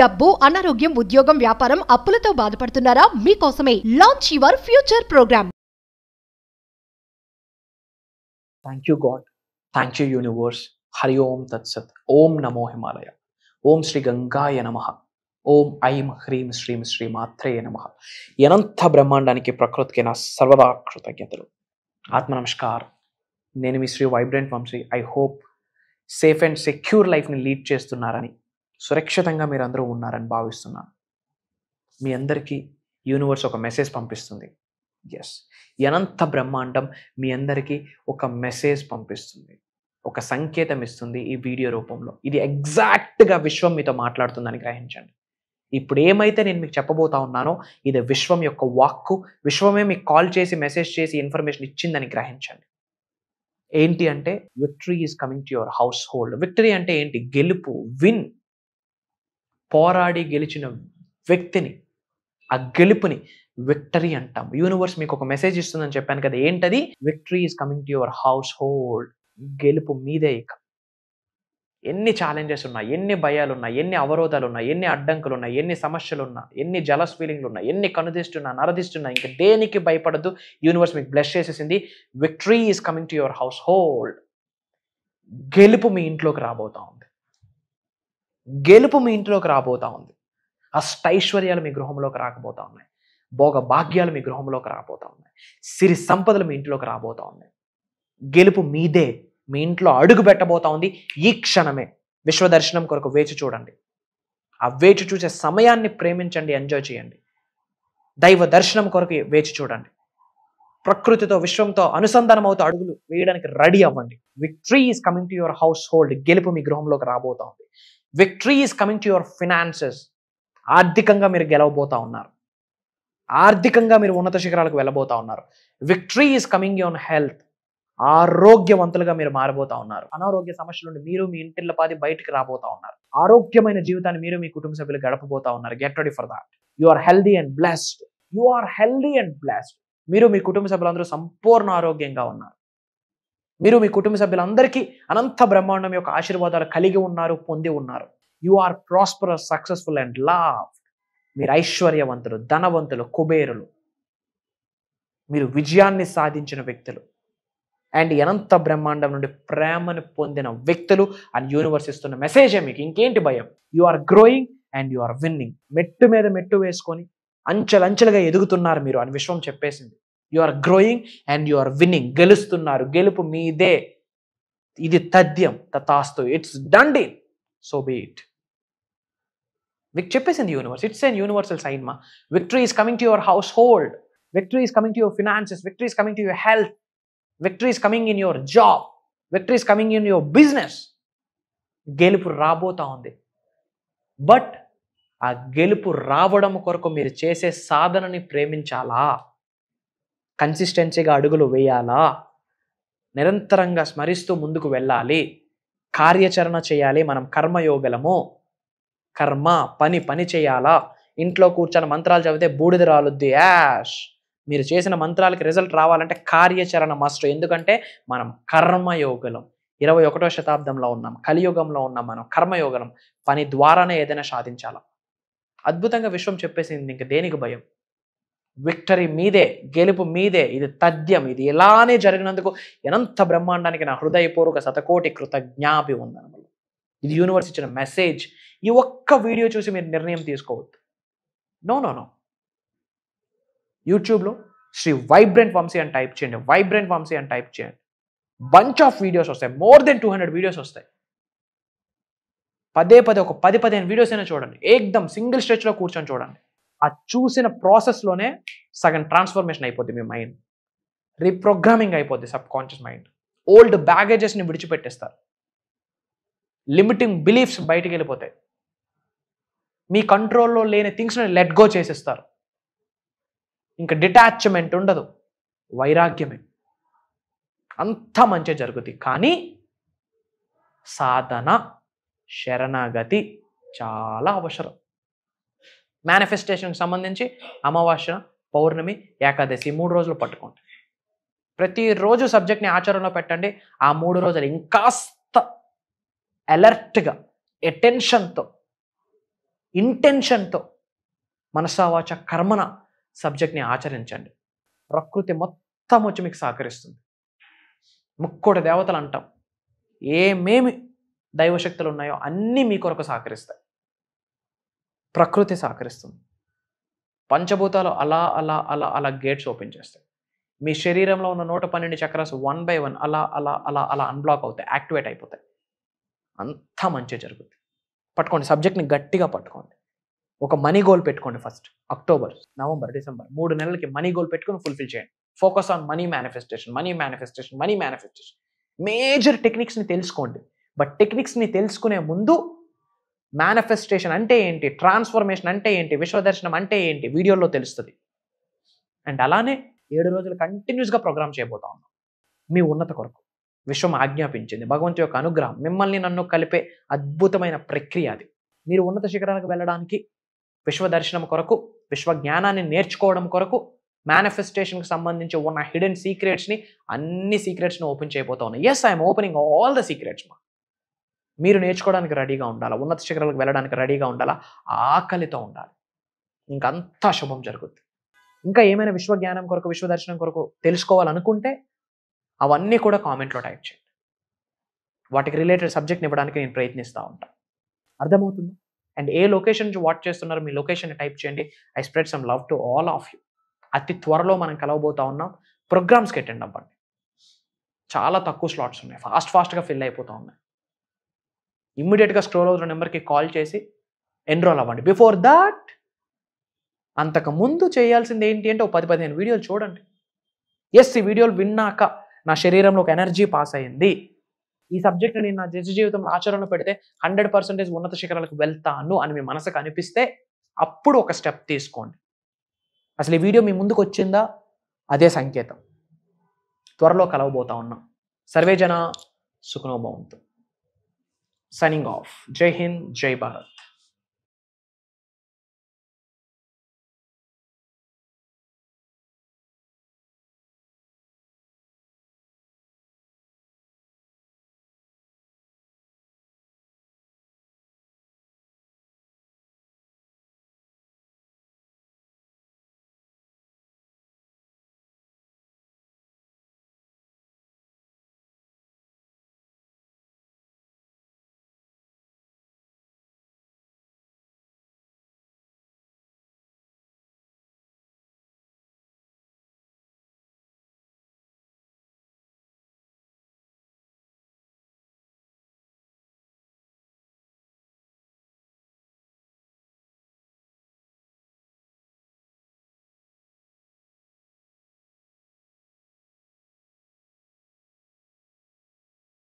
డబ్బు అనారోగ్యం ఉద్యోగం వ్యాపారం అప్పులతో బాధపడుతున్నారా మీకోసమే launch your future program thank you God thank you universe Hari Om తత్సత్ ఓం నమో హిమాలయ ఓం శ్రీ గంగాయ నమ ఓం ఐం హ్రీం శ్రీం శ్రీ మాత్రేయ నమ ఎనంత బ్రహ్మాండానికి ప్రకృతికి నా సర్వదా కృతజ్ఞతలు ఆత్మ నమస్కార్ నేను మీ Shri vibrant Vamshi I hope safe and secure లైఫ్ని లీడ్ చేస్తున్నారని సురక్షితంగా మీరు అందరూ ఉన్నారని భావిస్తున్నాను మీ అందరికీ యూనివర్స్ ఒక మెసేజ్ పంపిస్తుంది ఎస్ అనంత బ్రహ్మాండం మీ అందరికీ ఒక మెసేజ్ పంపిస్తుంది ఒక సంకేతం ఇస్తుంది ఈ వీడియో రూపంలో ఇది ఎగ్జాక్ట్గా విశ్వం మీతో మాట్లాడుతుందని గ్రహించండి ఇప్పుడు ఏమైతే నేను మీకు చెప్పబోతా ఉన్నానో ఇది విశ్వం యొక్క వాక్కు విశ్వమే మీకు కాల్ చేసి మెసేజ్ చేసి ఇన్ఫర్మేషన్ ఇచ్చిందని గ్రహించండి ఏంటి అంటే victory is coming to your household victory అంటే ఏంటి గెలుపు విన్ పోరాడి గెలిచిన వ్యక్తిని ఆ గెలుపుని విక్టరీ అంటాం యూనివర్స్ మీకు ఒక మెసేజ్ ఇస్తుందని చెప్పాను కదా ఏంటది victory is coming to your household గెలుపు మీదే ఇక ఎన్ని ఛాలెంజెస్ ఉన్నాయి ఎన్ని భయాలు ఎన్ని అవరోధాలు ఉన్నాయి ఎన్ని అడ్డంకులు ఉన్నాయి ఎన్ని సమస్యలు ఉన్నా ఎన్ని జలస్ ఫీలింగ్లు ఉన్నాయి ఎన్ని కనుదిస్తున్నా నరదిస్తున్నా ఇంకా దేనికి భయపడద్దు యూనివర్స్ మీకు బ్లెస్ చేసేసింది victory is coming to your household గెలుపు మీ ఇంట్లోకి రాబోతా ఉంది గెలుపు మీ ఇంట్లోకి రాబోతా ఉంది అష్టైశ్వర్యాలు మీ గృహంలోకి రాకపోతా ఉన్నాయి భోగ భాగ్యాలు మీ గృహంలోకి రాబోతా ఉన్నాయి సిరి సంపదలు మీ ఇంట్లోకి రాబోతా ఉన్నాయి గెలుపు మీదే మీ ఇంట్లో అడుగు పెట్టబోతా ఉంది ఈ క్షణమే విశ్వదర్శనం కొరకు వేచి చూడండి ఆ వేచి చూసే సమయాన్ని ప్రేమించండి ఎంజాయ్ చేయండి దైవ దర్శనం కొరకు వేచి చూడండి ప్రకృతితో విశ్వంతో అనుసంధానం అవుతూ అడుగులు వేయడానికి రెడీ అవ్వండి victory is coming to your household గెలుపు మీ గృహంలోకి రాబోతా ఉంది victory is coming to your finances ఆర్థికంగా మీరు గెలవబోతా ఉన్నారు ఆర్థికంగా మీరు ఉన్నత శిఖరాలకు వెళ్ళబోతా ఉన్నారు విక్టరీ ఈజ్ కమింగ్ యూన్ హెల్త్ ఆరోగ్యవంతులుగా మీరు మారబోతా ఉన్నారు అనారోగ్య సమస్యల నుండి మీరు మీ ఇంటిల్ల పాది బయటికి రాబోతా ఉన్నారు ఆరోగ్యమైన జీవితాన్ని మీరు మీ కుటుంబ సభ్యులు గడపబోతా ఉన్నారు get ready for that you are healthy and blessed you are healthy and blessed మీరు మీ కుటుంబ సభ్యులందరూ సంపూర్ణ ఆరోగ్యంగా ఉన్నారు మీరు మీ కుటుంబ సభ్యులందరికీ అనంత బ్రహ్మాండం యొక్క ఆశీర్వాదాలు కలిగి ఉన్నారు పొంది ఉన్నారు you are prosperous successful and love మీరు ఐశ్వర్యవంతులు ధనవంతులు కుబేరులు మీరు విజయాన్ని సాధించిన వ్యక్తులు అండ్ అనంత బ్రహ్మాండం నుండి ప్రేమను పొందిన వ్యక్తులు అండ్ యూనివర్స్ ఇస్తున్న మెసేజే మీకు ఇంకేంటి భయం you are growing and you are winning మెట్టు మీద మెట్టు వేసుకొని అంచెలంచెలుగా ఎదుగుతున్నారు మీరు అని విశ్వం చెప్పేసింది you are growing and you are winning గెలుస్తున్నారు గెలుపు మీదే ఇది తథ్యం తతాస్తు it's done so be it మీకు చెప్పేసింది universe it's an universal sign మా victory is coming to your household victory is coming to your finances victory is coming to your health victory is coming in your job victory is coming in your business గెలుపు రాబోతా ఉంది but ఆ గెలుపు రావడం కొరకు మీరు చేసే సాధనని ప్రేమించాలా కన్సిస్టెన్సీగా అడుగులు వేయాలా నిరంతరంగా స్మరిస్తూ ముందుకు వెళ్ళాలి కార్యాచరణ చేయాలి మనం కర్మయోగలము కర్మ పని పని చేయాలా ఇంట్లో కూర్చొని మంత్రాలు చదివితే బూడిద రాలుద్ది యాష్ మీరు చేసిన మంత్రాలకి రిజల్ట్ రావాలంటే కార్యాచరణ మస్ట్ ఎందుకంటే మనం కర్మయోగలం ఇరవై ఒకటో శతాబ్దంలో ఉన్నాం కలియుగంలో ఉన్నాం మనం కర్మయోగలం పని ద్వారానే ఏదైనా సాధించాలా అద్భుతంగా విశ్వం చెప్పేసింది ఇంక దేనికి భయం విక్టరీ మీదే గెలుపు మీదే ఇది తథ్యం ఇది ఇలానే జరిగినందుకు ఎనంత బ్రహ్మాండానికి నా హృదయపూర్వక శతకోటి కృతజ్ఞాపి ఉందనమాట ఇది యూనివర్స్ ఇచ్చిన మెసేజ్ ఈ ఒక్క వీడియో చూసి మీరు నిర్ణయం తీసుకోవద్దు నో నో నో యూట్యూబ్లో శ్రీ వైబ్రెంట్ వంశీ అని టైప్ చేయండి వైబ్రెంట్ వంశీ అని టైప్ చేయండి బంచ్ ఆఫ్ వీడియోస్ వస్తాయి more than two hundred videos వస్తాయి పదే పదే ఒక పది పదిహేను వీడియోస్ అయినా చూడండి ఏకదం సింగిల్ స్ట్రెచ్లో కూర్చొని చూడండి ఆ చూసిన ప్రాసెస్లోనే సగం ట్రాన్స్ఫర్మేషన్ అయిపోద్ది మీ మైండ్ రీప్రోగ్రామింగ్ అయిపోద్ది సబ్ కాన్షియస్ మైండ్ ఓల్డ్ బ్యాగేజెస్ని విడిచిపెట్టేస్తారు లిమిటింగ్ బిలీఫ్స్ బయటికి వెళ్ళిపోతాయి మీ కంట్రోల్లో లేని థింగ్స్ని లెట్ గో చేసేస్తారు ఇంకా డిటాచ్మెంట్ ఉండదు వైరాగ్యమే అంత మంచి జరుగుతుంది కానీ సాధన శరణాగతి చాలా అవసరం మేనిఫెస్టేషన్కి సంబంధించి అమావాస్య పౌర్ణమి ఏకాదశి మూడు రోజులు పట్టుకోండి ప్రతిరోజు సబ్జెక్ట్ని ఆచరణలో పెట్టండి ఆ మూడు రోజులు ఇంకాస్త అలర్ట్గా ఎటెన్షన్తో ఇంటెన్షన్తో మనసావాచ కర్మన సబ్జెక్ట్ని ఆచరించండి ప్రకృతి మొత్తం వచ్చి మీకు సహకరిస్తుంది ముక్కోటి దేవతలు అంటాం ఏమేమి దైవశక్తులు ఉన్నాయో అన్నీ మీ కొరకు సహకరిస్తాయి ప్రకృతి సహకరిస్తుంది పంచభూతాలు అలా అలా అలా అలా గేట్స్ ఓపెన్ చేస్తాయి మీ శరీరంలో ఉన్న నూట పన్నెండు చక్రాస్ వన్ బై వన్ అలా అలా అలా అలా అన్బ్లాక్ అవుతాయి యాక్టివేట్ అయిపోతాయి అంతా మంచి జరుగుతుంది పట్టుకోండి సబ్జెక్ట్ని గట్టిగా పట్టుకోండి ఒక మనీ గోల్ పెట్టుకోండి ఫస్ట్ అక్టోబర్ నవంబర్ డిసెంబర్ మూడు నెలలకి మనీ గోల్ పెట్టుకుని ఫుల్ఫిల్ చేయండి focus on money manifestation money manifestation money manifestation major టెక్నిక్స్ని తెలుసుకోండి బట్ టెక్నిక్స్ని తెలుసుకునే ముందు మేనిఫెస్టేషన్ అంటే ఏంటి ట్రాన్స్ఫర్మేషన్ అంటే ఏంటి విశ్వదర్శనం అంటే ఏంటి వీడియోలో తెలుస్తుంది అండ్ అలానే ఏడు రోజులు కంటిన్యూస్గా ప్రోగ్రామ్ చేయబోతా ఉన్నాం మీ ఉన్నత కొరకు విశ్వం ఆజ్ఞాపించింది భగవంతు యొక్క అనుగ్రహం మిమ్మల్ని నన్ను కలిపే అద్భుతమైన ప్రక్రియ అది మీరు ఉన్నత శిఖరాలకు వెళ్ళడానికి విశ్వదర్శనం కొరకు విశ్వ జ్ఞానాన్ని నేర్చుకోవడం కొరకు మేనిఫెస్టేషన్కి సంబంధించి ఉన్న హిడెన్ సీక్రెట్స్ని అన్ని సీక్రెట్స్ని ఓపెన్ చేయబోతా ఉన్నాయి yes I'm opening all the secrets మా మీరు నేర్చుకోవడానికి రెడీగా ఉండాలా ఉన్నత శిఖరాలకు వెళ్ళడానికి రెడీగా ఉండాలా ఆకలితో ఉండాలి ఇంకంతా శుభం జరుగుద్ది ఇంకా ఏమైనా విశ్వజ్ఞానం కొరకు విశ్వదర్శనం కొరకు తెలుసుకోవాలనుకుంటే అవన్నీ కూడా కామెంట్లో టైప్ చేయండి వాటికి రిలేటెడ్ సబ్జెక్ట్ని ఇవ్వడానికి నేను ప్రయత్నిస్తూ ఉంటాను అర్థమవుతుంది అండ్ ఏ లొకేషన్ నుంచి వాచ్ చేస్తున్నారు మీ లొకేషన్ టైప్ చేయండి I spread some love to all of you అతి త్వరలో మనం కలవబోతా ఉన్నాం ప్రోగ్రామ్స్కి అటెండ్ అవ్వండి చాలా తక్కువ స్లాట్స్ ఉన్నాయి ఫాస్ట్ ఫాస్ట్గా ఫిల్ అయిపోతూ ఉన్నాయి ఇమ్మీడియట్గా స్టోర్ అవుతున్న నెంబర్కి కాల్ చేసి ఎన్రోల్ అవ్వండి బిఫోర్ దాట్ అంతకు ముందు చేయాల్సింది ఏంటి అంటే ఒక పది పదిహేను వీడియోలు చూడండి ఎస్ ఈ వీడియోలు విన్నాక నా శరీరంలో ఒక ఎనర్జీ పాస్ అయింది ఈ సబ్జెక్ట్ నేను నా నిజ జీవితంలో ఆచరణలో పెడితే హండ్రెడ్ పర్సెంటేజ్ ఉన్నత శిఖరాలకు వెళ్తాను అని మీ మనసుకు అనిపిస్తే అప్పుడు ఒక స్టెప్ తీసుకోండి అసలు ఈ వీడియో మీ ముందుకు వచ్చిందా అదే సంకేతం త్వరలో కలవబోతా ఉన్నాం సర్వేజన సుఖనోభవంతో signing off. Jai Hind, Jai Bharat.